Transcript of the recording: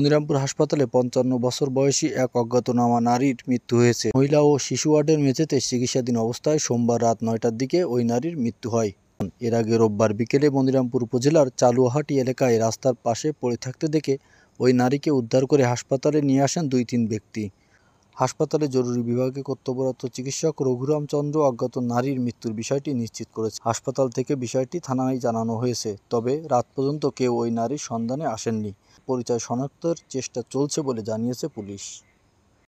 মনিরামপুর হাসপাতালে পঞ্চান্ন বছর বয়সী এক অজ্ঞাতনামা নারীর মৃত্যু হয়েছে মহিলা ও শিশু ওয়ার্ডের মেঝেতে চিকিৎসাধীন অবস্থায় সোমবার রাত নয়টার দিকে ওই নারীর মৃত্যু হয় এর আগে রোববার বিকেলে মনিরামপুর উপজেলার চালুয়াহাটি এলাকায় রাস্তার পাশে পড়ে থাকতে দেখে ওই নারীকে উদ্ধার করে হাসপাতালে নিয়ে আসেন দুই তিন ব্যক্তি হাসপাতালে জরুরি বিভাগে কর্তব্যরত চিকিৎসক রঘুরাম চন্দ্র অজ্ঞাত নারীর মৃত্যুর বিষয়টি নিশ্চিত করেছে হাসপাতাল থেকে বিষয়টি থানায় জানানো হয়েছে তবে রাত পর্যন্ত কেউ ওই নারীর সন্ধানে আসেননি পরিচয় শনাক্তের চেষ্টা চলছে বলে জানিয়েছে পুলিশ